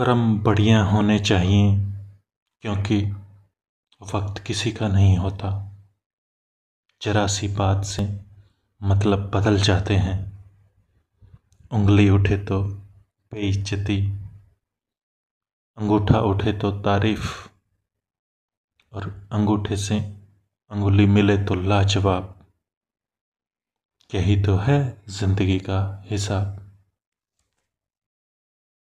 क्रम बढ़िया होने चाहिए क्योंकि वक्त किसी का नहीं होता जरा सी बात से मतलब बदल जाते हैं उंगली उठे तो बेइज्जती अंगूठा उठे तो तारीफ और अंगूठे से अंगुली मिले तो लाजवाब यही तो है ज़िंदगी का हिसाब